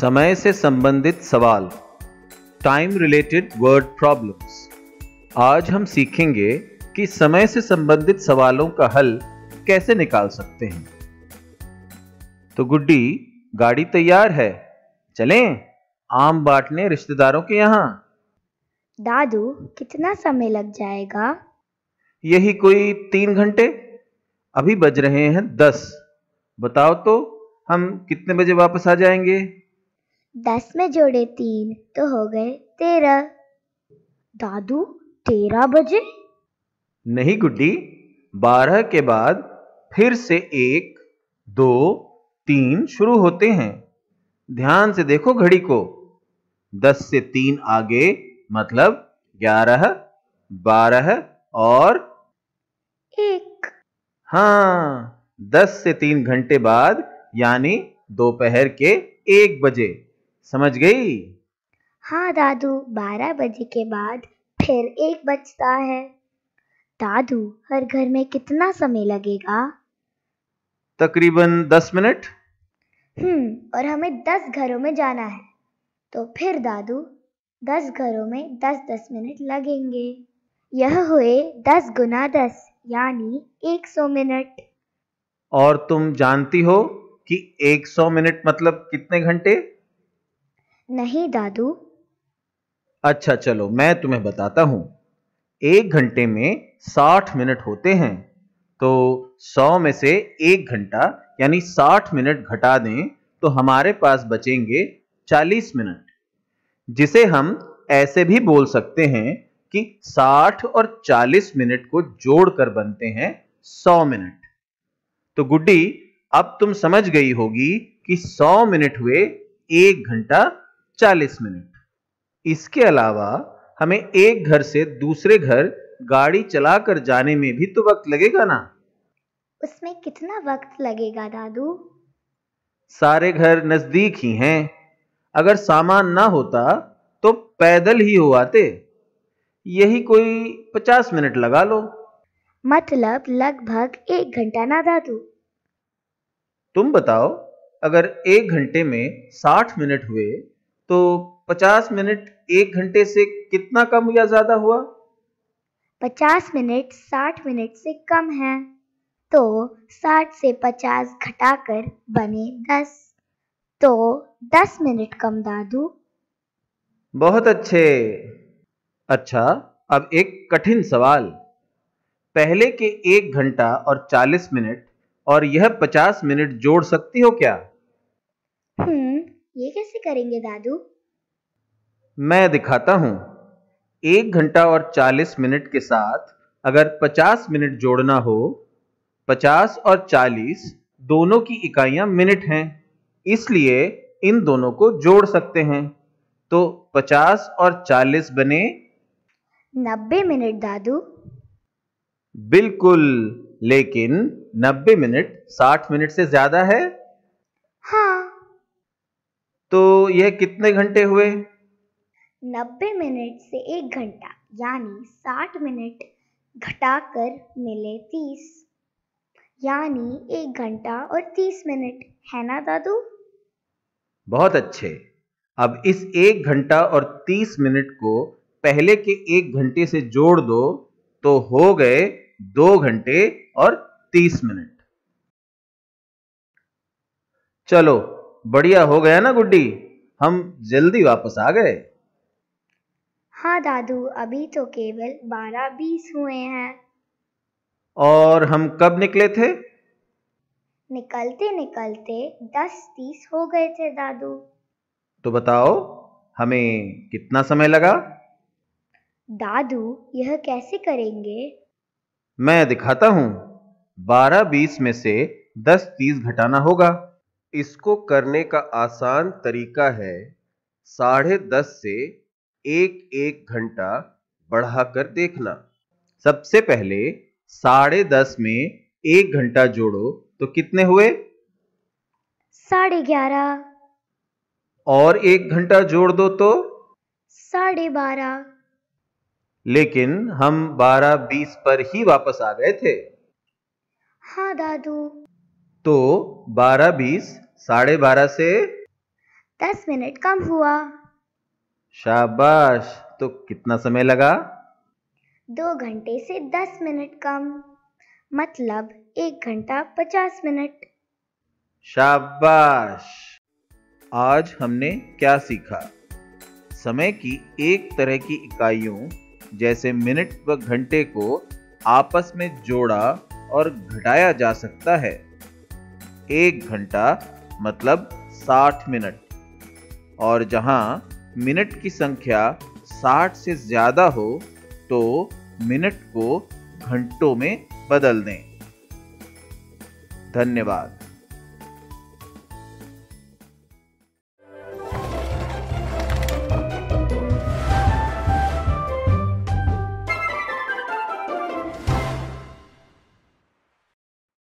समय से संबंधित सवाल टाइम रिलेटेड वर्ड प्रॉब्लम्स आज हम सीखेंगे कि समय से संबंधित सवालों का हल कैसे निकाल सकते हैं तो गुड्डी गाड़ी तैयार है चलें आम बांटने रिश्तेदारों के यहाँ दादू कितना समय लग जाएगा यही कोई तीन घंटे अभी बज रहे हैं दस बताओ तो हम कितने बजे वापस आ जाएंगे दस में जोड़े तीन तो हो गए तेरह दादू तेरह बजे नहीं गुड्डी बारह के बाद फिर से एक दो तीन शुरू होते हैं ध्यान से देखो घड़ी को दस से तीन आगे मतलब ग्यारह बारह और एक हाँ दस से तीन घंटे बाद यानी दोपहर के एक बजे समझ गई हाँ दादू बारह बजे के बाद फिर एक बजता है दादू हर घर में कितना समय लगेगा तकरीबन दस मिनट हम्म और हमें दस घरों में जाना है तो फिर दादू दस घरों में दस दस मिनट लगेंगे यह हुए दस गुना दस यानी एक सौ मिनट और तुम जानती हो कि एक सौ मिनट मतलब कितने घंटे नहीं दादू अच्छा चलो मैं तुम्हें बताता हूं एक घंटे में साठ मिनट होते हैं तो सौ में से एक घंटा यानी साठ मिनट घटा दें तो हमारे पास बचेंगे चालीस मिनट जिसे हम ऐसे भी बोल सकते हैं कि साठ और चालीस मिनट को जोड़कर बनते हैं सौ मिनट तो गुड्डी अब तुम समझ गई होगी कि सौ मिनट हुए एक घंटा 40 मिनट इसके अलावा हमें एक घर से दूसरे घर गाड़ी चलाकर जाने में भी तो वक्त लगेगा ना उसमें कितना वक्त लगेगा दादू सारे घर नजदीक ही हैं अगर सामान ना होता तो पैदल ही हो आते यही कोई पचास मिनट लगा लो मतलब लगभग एक घंटा ना दादू तुम बताओ अगर एक घंटे में साठ मिनट हुए तो 50 मिनट एक घंटे से कितना कम या ज्यादा हुआ 50 मिनट 60 मिनट से कम है तो 60 से 50 घटाकर बने 10 तो 10 मिनट कम दादू बहुत अच्छे अच्छा अब एक कठिन सवाल पहले के एक घंटा और 40 मिनट और यह 50 मिनट जोड़ सकती हो क्या हम्म ये कैसे करेंगे दादू मैं दिखाता हूँ एक घंटा और चालीस मिनट के साथ अगर पचास मिनट जोड़ना हो पचास और चालीस दोनों की इकाइयां मिनट हैं इसलिए इन दोनों को जोड़ सकते हैं तो पचास और चालीस बने नब्बे मिनट दादू बिल्कुल लेकिन नब्बे मिनट साठ मिनट से ज्यादा है यह कितने घंटे हुए 90 मिनट से एक घंटा यानी 60 मिनट घटाकर मिले 30 यानी एक घंटा और 30 मिनट है ना दादू बहुत अच्छे अब इस एक घंटा और 30 मिनट को पहले के एक घंटे से जोड़ दो तो हो गए दो घंटे और 30 मिनट चलो बढ़िया हो गया ना गुड्डी हम जल्दी वापस आ गए हाँ दादू अभी तो केवल बारह बीस हुए हैं और हम कब निकले थे निकलते निकलते दस तीस हो गए थे दादू तो बताओ हमें कितना समय लगा दादू यह कैसे करेंगे मैं दिखाता हूँ बारह बीस में से दस तीस घटाना होगा इसको करने का आसान तरीका है साढ़े दस से एक एक घंटा बढ़ाकर देखना सबसे पहले साढ़े दस में एक घंटा जोड़ो तो कितने हुए साढ़े ग्यारह और एक घंटा जोड़ दो तो साढ़े बारह लेकिन हम बारह बीस पर ही वापस आ गए थे हाँ दादू तो बारह बीस साढ़े बारह से दस मिनट कम हुआ शाबाश तो कितना समय लगा दो घंटे से दस मिनट कम मतलब एक घंटा पचास मिनट शाबाश आज हमने क्या सीखा समय की एक तरह की इकाइयों जैसे मिनट व घंटे को आपस में जोड़ा और घटाया जा सकता है एक घंटा मतलब 60 मिनट और जहां मिनट की संख्या 60 से ज़्यादा हो तो मिनट को घंटों में बदल दें धन्यवाद